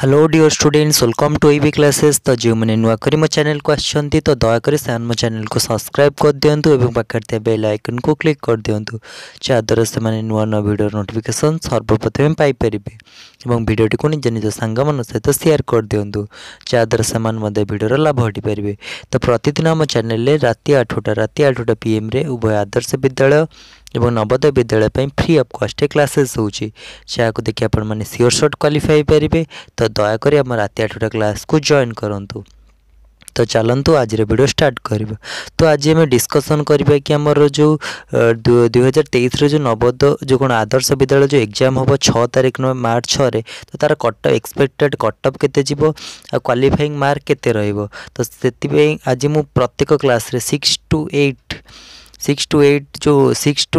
hello dear students welcome to EB classes তো ଯେଉଁମାନେ ନୂଆକରି ମୋ ଚ୍ୟାନେଲ୍କୁ ଆସିଛନ୍ତି ତ ଦୟାକରି ସେମାନେ ମୋ ଚ୍ୟାନେଲ୍କୁ ସବସ୍କ୍ରାଇବ୍ କରିଦିଅନ୍ତୁ ଏବଂ ପାଖରେ ଥିବା ବେଲ୍ ଆଇକନ୍କୁ କ୍ଲିକ୍ କରିଦିଅନ୍ତୁ ଯାହାଦ୍ୱାରା ସେମାନେ ନୂଆ ନୂଆ ଭିଡ଼ିଓର ନୋଟିଫିକେସନ୍ ସର୍ବପ୍ରଥମେ ପାଇପାରିବେ ଏବଂ ଭିଡ଼ିଓଟିକୁ ନିଜ ନିଜ ସାଙ୍ଗମାନଙ୍କ ସହିତ ସେୟାର କରିଦିଅନ୍ତୁ ଯାହାଦ୍ୱାରା ସେମାନେ ମଧ୍ୟ ଭିଡ଼ିଓର ଲାଭ ଉଠିପାରିବେ ତ ପ୍ରତିଦିନ ଆମ ଚ୍ୟାନେଲ୍ରେ ରାତି ଆଠଟା ରାତି ଆଠଟା ପିଏମ୍ରେ ଉଭୟ ଆଦର୍ଶ ବିଦ୍ୟାଳୟ ଏବଂ ନବୋଦୟ ବିଦ୍ୟାଳୟ ପାଇଁ ଫ୍ରି ଅଫ୍ କଷ୍ଟରେ କ୍ଲାସେସ୍ ହେଉଛି ଯାହାକୁ ଦେଖି ଆପଣମାନେ ସିଓର ସଟ୍ କ୍ୱାଲିଫାଇ ହୋଇପାରିବେ ତ ଦୟାକରି ଆମ ରାତି ଆଠଟା କ୍ଲାସ୍କୁ ଜଏନ୍ କରନ୍ତୁ ତ ଚାଲନ୍ତୁ ଆଜିର ଭିଡ଼ିଓ ଷ୍ଟାର୍ଟ କରିବା ତ ଆଜି ଆମେ ଡିସ୍କସନ୍ କରିବା କି ଆମର ଯେଉଁ ଦୁଇହଜାର ତେଇଶରେ ଯେଉଁ ନବୋଦୟ ଯେଉଁ କ'ଣ ଆଦର୍ଶ ବିଦ୍ୟାଳୟ ଯେଉଁ ଏକ୍ଜାମ୍ ହେବ ଛଅ ତାରିଖ ମାର୍ଚ୍ଚ ଛଅରେ ତ ତା'ର କଟ ଏକ୍ସପେକ୍ଟେଡ଼ କଟ୍ ଅଫ୍ କେତେ ଯିବ ଆଉ କ୍ୱାଲିଫାଇଂ ମାର୍କ କେତେ ରହିବ ତ ସେଥିପାଇଁ ଆଜି ମୁଁ ପ୍ରତ୍ୟେକ କ୍ଲାସ୍ରେ six to eight six to eight ଯେଉଁ ସିକ୍ସ ଟୁ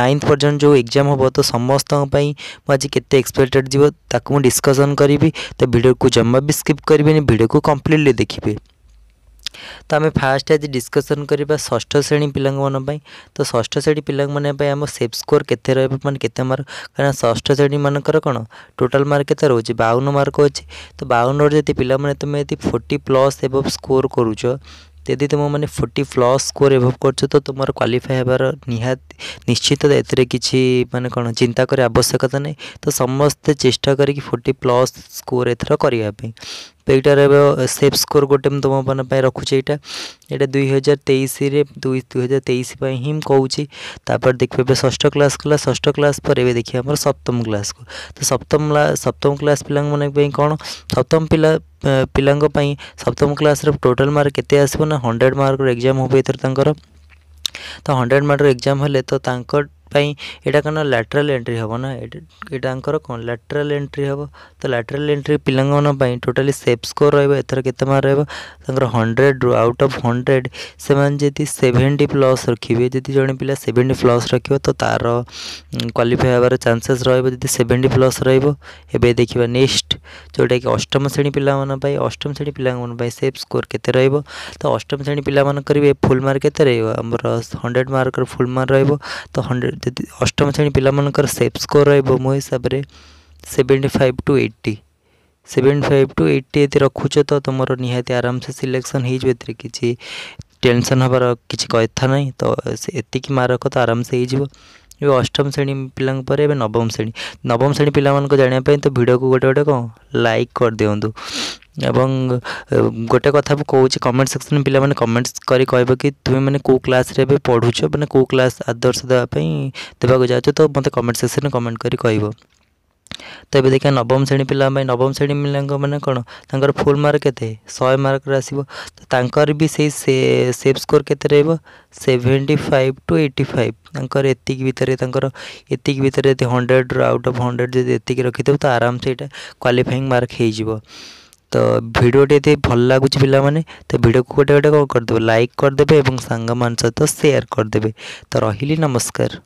ନାଇନ୍ଥ ପର୍ଯ୍ୟନ୍ତ ଯେଉଁ ଏକ୍ଜାମ୍ ହେବ ତ ସମସ୍ତଙ୍କ ପାଇଁ ମୁଁ ଆଜି କେତେ ଏକ୍ସପେକ୍ଟେଡ଼ ଯିବ ତାକୁ ମୁଁ ଡିସ୍କସନ୍ କରିବି ତ ଭିଡ଼ିଓକୁ ଜମା ବି ସ୍କିପ୍ କରିବେନି ଭିଡ଼ିଓକୁ କମ୍ପ୍ଲିଟଲି ଦେଖିବେ ତ ଆମେ ଫାଷ୍ଟ ଆଜି ଡିସ୍କସନ୍ କରିବା ଷଷ୍ଠ ଶ୍ରେଣୀ ପିଲାଙ୍କମାନଙ୍କ ପାଇଁ ତ ଷଷ୍ଠ ଶ୍ରେଣୀ ପିଲାମାନଙ୍କ ପାଇଁ ଆମ ସେଫ୍ ସ୍କୋର୍ କେତେ ରହିବ ମାନେ କେତେ ମାର୍କ କାରଣ ଷଷ୍ଠ ଶ୍ରେଣୀମାନଙ୍କର କ'ଣ ଟୋଟାଲ୍ ମାର୍କ କେତେ ରହୁଛି ବାଉନ ମାର୍କ ଅଛି ତ ବାଉନରେ ଯଦି ପିଲାମାନେ ତୁମେ ଯଦି ଫୋର୍ଟି ପ୍ଲସ୍ ଏଭବ୍ ସ୍କୋର୍ କରୁଛ ଯଦି ତୁମେମାନେ ଫୋର୍ଟି ପ୍ଲସ୍ ସ୍କୋର୍ ଏଭଭ୍ କରୁଛ ତ ତୁମର କ୍ୱାଲିଫାଏ ହେବାର ନିହାତି ନିଶ୍ଚିତ ଏଥିରେ କିଛି ମାନେ କ'ଣ ଚିନ୍ତା କରିବା ଆବଶ୍ୟକତା ନାହିଁ ତ ସମସ୍ତେ ଚେଷ୍ଟା କରିକି ଫୋର୍ଟି ପ୍ଲସ୍ ସ୍କୋର୍ ଏଥର କରିବା ପାଇଁ ତ ଏଇଟାର ଏବେ ସେଫ୍ ସ୍କୋର୍ ଗୋଟେ ମୁଁ ତୁମମାନଙ୍କ ପାଇଁ ରଖୁଛି ଏଇଟା ଏଇଟା ଦୁଇ ହଜାର ତେଇଶରେ ଦୁଇ ଦୁଇ ହଜାର ତେଇଶ ପାଇଁ ହିଁ ମୁଁ କହୁଛି ତାପରେ ଦେଖିବା ଏବେ ଷଷ୍ଠ କ୍ଲାସ୍ କଲା ଷଷ୍ଠ କ୍ଲାସ୍ ପରେ ଏବେ ଦେଖିବା ଆମର ସପ୍ତମ କ୍ଲାସ୍କୁ ତ ସପ୍ତମ ସପ୍ତମ କ୍ଲାସ୍ ପିଲାମାନଙ୍କ ପାଇଁ କ'ଣ ସପ୍ତମ ପିଲା ପିଲାଙ୍କ ପାଇଁ ସପ୍ତମ କ୍ଲାସ୍ରେ ଟୋଟାଲ୍ ମାର୍କ କେତେ ଆସିବ ନା ହଣ୍ଡ୍ରେଡ଼ ମାର୍କର ଏକ୍ଜାମ୍ ହେବ ଏଥର ତାଙ୍କର ତ ହଣ୍ଡ୍ରେଡ଼ ମାର୍କର ଏକ୍ଜାମ୍ ହେଲେ ତ ତାଙ୍କ यहाँ कौन लैटराल एंट्री हम ना ये कौन लैटराल एंट्री हम तो लैटराल एंट्री पिला टोटाली सेफ स्कोर रहा एथर के मार्क हंड्रेड रू आउट अफ हंड्रेड से सेवेन्टी प्लस रखिए जी जो पिला सेवेन्टी प्लस रख तो तार क्वाफाई हेबार चेस रही सेवेन्टी प्लस रोज रे देखा नेक्स्ट जोटा कि अष्टम श्रेणी पाई अष्टम श्रेणी पिला सेफ स्कोर के तो अष्टम श्रेणी पिला फुल मार्क के हंड्रेड मार्क फुल मार्क रो तो हंड्रेड ଯଦି ଅଷ୍ଟମ ଶ୍ରେଣୀ ପିଲାମାନଙ୍କର ସେଫ୍ ସ୍କୋର୍ ରହିବ ମୋ ହିସାବରେ seventy five to eighty seventy five to eighty ଯଦି ରଖୁଛ ତ ତୁମର ନିହାତି ଆରାମସେ ସିଲେକ୍ସନ୍ ହେଇଯିବ ଏଥିରେ କିଛି ଟେନସନ୍ ହେବାର କିଛି କଥା ନାହିଁ ତ ଏତିକି ମାର୍କ ତ ଆରାମସେ ହେଇଯିବ ଏବେ ଅଷ୍ଟମ ଶ୍ରେଣୀ ପିଲାଙ୍କ ପରେ ଏବେ ନବମ ଶ୍ରେଣୀ ନବମ ଶ୍ରେଣୀ ପିଲାମାନଙ୍କୁ ଜାଣିବା ପାଇଁ ତ ଭିଡ଼ିଓକୁ ଗୋଟେ ଗୋଟେ କ'ଣ ଲାଇକ୍ କରିଦିଅନ୍ତୁ ଏବଂ ଗୋଟେ କଥା ମୁଁ କହୁଛି କମେଣ୍ଟ ସେକ୍ସନ୍ ପିଲାମାନେ କମେଣ୍ଟସ୍ କରି କହିବ କି ତୁମେ ମାନେ କେଉଁ କ୍ଲାସ୍ରେ ଏବେ ପଢ଼ୁଛ ମାନେ କେଉଁ କ୍ଲାସ୍ ଆଦର୍ଶ ଦେବା ପାଇଁ ଦେବାକୁ ଯାଉଛ ତ ମୋତେ କମେଣ୍ଟ ସେକ୍ସନ୍ରେ କମେଣ୍ଟ କରି କହିବ तपाईँ देखिया नवम श्रेणी पिलाइ नवम श्रेणी पिया कुल मर्क केत शर्क आसि स्कोर केत र seventy five to eighty five तर यतिक भित्र यतिक भन्ने हन्ड्रेड रु आउट अफ हन्ड्रेड यतिकि रखिदि आरामसे एटा क्वालिफाइङ मर्क भिडियो यदि भाग चाहिँ पियाको गाई गाएर क्याक गरिदेबे साङ्गमा सहित सेयर गरिदेव ति नमस्कार